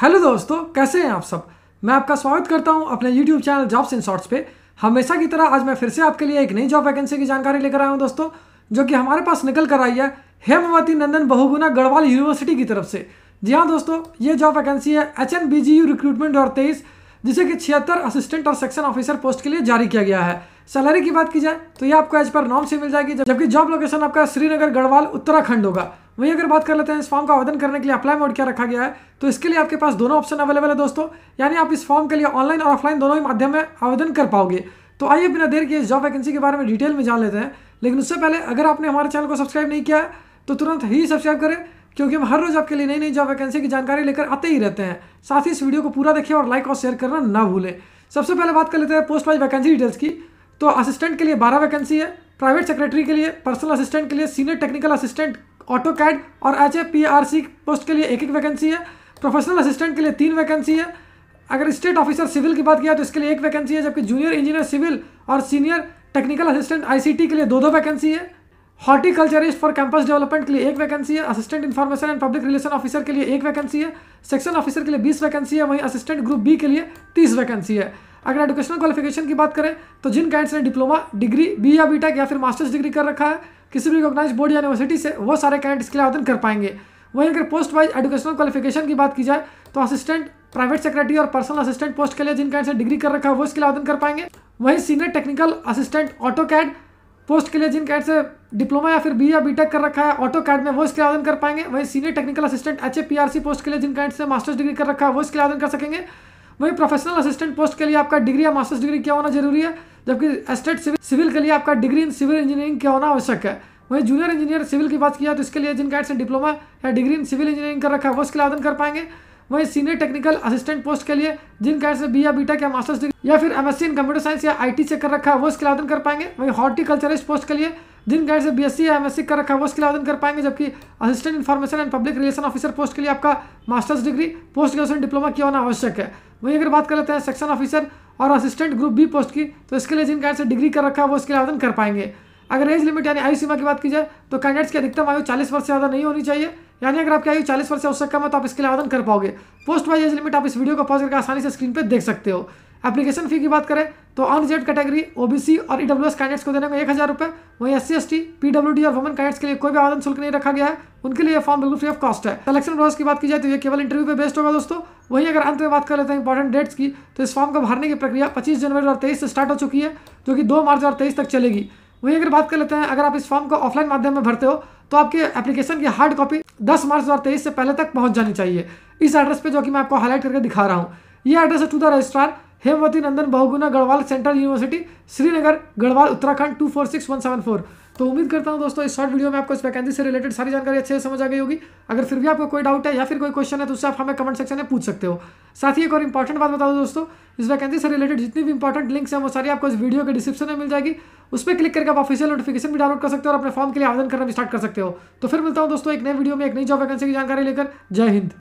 hello दोस्तों कैसे हैं आप सब मैं आपका स्वागत करता हूं अपने YouTube channel jobs in shorts पे हमेशा की तरह आज मैं फिर से आपके लिए एक नई जॉब वैकेंसी की जानकारी लेकर आया हूं दोस्तों जो कि हमारे पास निकल कर आई है हेमवती नंदन बहुगुना गढ़वाल यूनिवर्सिटी की तरफ से जी हाँ दोस्तों ये जॉब वैकेंसी है H N B G U recruitment और तेईस जिसे कि छिहत्तर असिस्टेंट और सेक्शन ऑफिसर पोस्ट के लिए जारी किया गया है सैलरी की बात की जाए तो ये आपको एज पर नॉम से मिल जाएगी जबकि जॉब लोकेशन आपका श्रीनगर गढ़वाल उत्तराखंड होगा वहीं अगर बात कर लेते हैं इस फॉर्म का आवेदन करने के लिए अप्लाई मोड क्या रखा गया है तो इसके लिए आपके पास दोनों ऑप्शन अवेलेबल है दोस्तों यानी आप इस फॉर्म के लिए ऑनलाइन और ऑफलाइन दोनों ही माध्यम में आवेदन कर पाओगे तो आइए बिना देर के इस जॉब वैकेंसी के बारे में डिटेल में जान लेते हैं लेकिन उससे पहले अगर आपने हमारे चैनल को सब्सक्राइब नहीं किया है तो तुरंत ही सब्सक्राइब करें क्योंकि हम हर रोज़ आपके लिए नई नई जॉब वैकेंसी की जानकारी लेकर आते ही रहते हैं साथ ही इस वीडियो को पूरा देखिए और लाइक और शेयर करना ना भूलें सबसे पहले बात कर लेते हैं पोस्ट वाइज वैकेंसी डिटेल्स की तो असिस्टेंट के लिए बारह वैकेंसी है प्राइवेट सेक्रेटरी के लिए पर्सनल असिस्टेंट के लिए senior technical assistant AutoCAD और एच पोस्ट के लिए एक एक वैकेंसी है प्रोफेशनल असिस्टेंट के लिए तीन वैकेंसी है अगर स्टेट ऑफिसर सिविल की बात किया तो इसके लिए एक वैकेंसी है जबकि जूनियर इंजीनियर सिविल और सीनियर टेक्निकल असिस्टेंट आईसीटी के लिए दो दो वैकेंसी है हॉर्टिकल्चरिस्ट फॉर कैंपस डेवलपमेंट के लिए एक वैकेंसी है assistant information and public relation officer के लिए एक वैकेंसी है सेक्शन ऑफिसर के लिए बीस वैकेंसी है वहीं असिस्टेंट ग्रुप बी के लिए तीस वैकेंसी है अगर एडुकेशनल क्वालिफिकेशन की बात करें तो जिन कैंडिडेट्स ने डिप्लोमा डिग्री बी या बीटेक या फिर मास्टर्स डिग्री कर रखा है किसी भी रिकॉग्नाइज बोर्ड या यूनिवर्सिटी से वो सारे कैंडिडेट्स इसके लिए आवेदन कर पाएंगे वहीं अगर पोस्ट वाइज एजुकेशनल क्वालिफिकेशन की बात की जाए तो असिस्टेंट प्राइवेट सेक्रेटरी और पर्सनल असिस्टेंट पोस्ट के लिए जिन से डिग्री कर रखा है वो इसके लिए आवेदन कर पाएंगे वहीं senior technical assistant AutoCAD post के लिए जिन कैंड से डिप्लोमा या फिर बी या बीटेक कर रखा है ऑटो कैड में वो इसके आवेदन कर पाएंगे वहीं senior technical assistant H A post के लिए जिन कैंड से मास्टर्स डिग्री कर रखा है वो इसके लिए आवेदन कर सकेंगे वहीं प्रोफेशनल असिस्टेंट पोस्ट के लिए आपका डिग्री या मास्टर्स डिग्री क्या होना जरूरी है जबकि एस्टेट सिविल सिविल के लिए आपका डिग्री इन सिविल इंजीनियरिंग क्या होना आवश्यक है वहीं जूनियर इंजीनियर सिविल की बात की जाए तो इसके लिए जिनका एडसेंट डिप्लोमा या डिग्री इन सिविल इंजीनियरिंग कर रखा है वो इसके लिए आवेदन कर पाएंगे वहीं सीनियर टेक्निकल असिस्टेंट पोस्ट के लिए जिन कैंड से बी या बीटेक या मास्टर्स डिग्री या फिर सी इन कंप्यूटर साइंस या आई से कर रखा है वो इसके आवेदन कर पाएंगे वहीं हॉर्टिकल्चरिस्ट पोस्ट के लिए जिन गाइड से सी या सी कर रखा है वो इसके आवेदन कर पाएंगे जबकि assistant information and public relation officer post के लिए आपका masters degree post graduation diploma किया होना आवश्यक है वहीं अगर बात कर लेते हैं सेक्शन ऑफिसर और असिस्टेंट ग्रुप बी पोस्ट की तो इसके लिए जिन कैंड से डिग्री कर रखा है वो इसके लिए आवेदन कर पाएंगे अगर एज लिमिट यानी आयु सीमा की बात की जाए तो कैंडिडेट्स की अधिकतम आयु चालीस वर्ष से ज़्यादा नहीं होनी चाहिए यानी अगर आपकी आयु चालीस वर्ष से उससे कम है तो आप इसके लिए आवेदन कर पाओगे पोस्ट वाइज एज लिमिट आप इस वीडियो को पॉज करके आसानी से स्क्रीन पर देख सकते हो एप्लीकेशन फ़ी की बात करें तो अनजेड कैटेगरी ओबीसी और ई डब्ल्यू एस कैंडिडेट्स को देने में एक हज़ार रुपये वहीं S C S T P W D और वुमन कैंडेट्स के लिए कोई भी आवेदन शुल्क नहीं रखा गया है उनके लिए फॉर्म बिल्कुल फ्री ऑफ कॉस्ट है सिलेक्शन प्रोसेस की बात की जाए तो ये केवल इंटरव्यू पे बेस्ड होगा दोस्तों वहीं अगर अंत में बात कर लेते हैं इंपॉर्टेंट डेट्स की तो इस फॉर्म को भरने की प्रक्रिया पच्चीस जनवरी और तेईस से स्टार्ट हो चुकी है जो कि दो मार्च और तेईस तक चलेगी वहीं अगर बात कर लेते हैं अगर आप इस फॉर्म को ऑफलाइन माध्यम में भरते हो तो आपके एप्लीकेशन की हार्ड कॉपी 10 मार्च तेईस से पहले तक पहुंच जानी चाहिए इस एड्रेस पे जो कि मैं आपको हाईलाइट करके दिखा रहा हूँ ये एड्रेस है to the registrar Hemwati Nandan Bahuguna Garhwal central university Srinagar Garhwal Uttarakhand two four six one seven four तो उम्मीद करता हूँ दोस्तों इस शॉर्ट वीडियो में आपको इस वैकेंसी से रिलेटेड सारी जानकारी अच्छे से समझ आ गई होगी अगर फिर भी आपको कोई डाउट है या फिर कोई क्वेश्चन है तो उससे आप हमें कमेंट सेक्शन में पूछ सकते हो साथ ही एक और इंपॉर्टेंट बात बता दो दोस्तों इस वैकेंसी से रिलेटेड जितनी भी इंपॉर्टेंट लिंक्स हैं वो सारी आपको इस वीडियो के डिस्क्रिप्शन में मिल जाएगी उस पर क्लिक करके आप ऑफिशियल नोटिफिकेशन भी डाउनलोड कर सकते हो और अपने फॉर्म के लिए आवेदन करना भी स्टार्ट कर सकते हो तो फिर मिलता हूँ दोस्तों एक नए वीडियो में एक नई जॉब वैकेंसी की जानकारी लेकर जय हिंद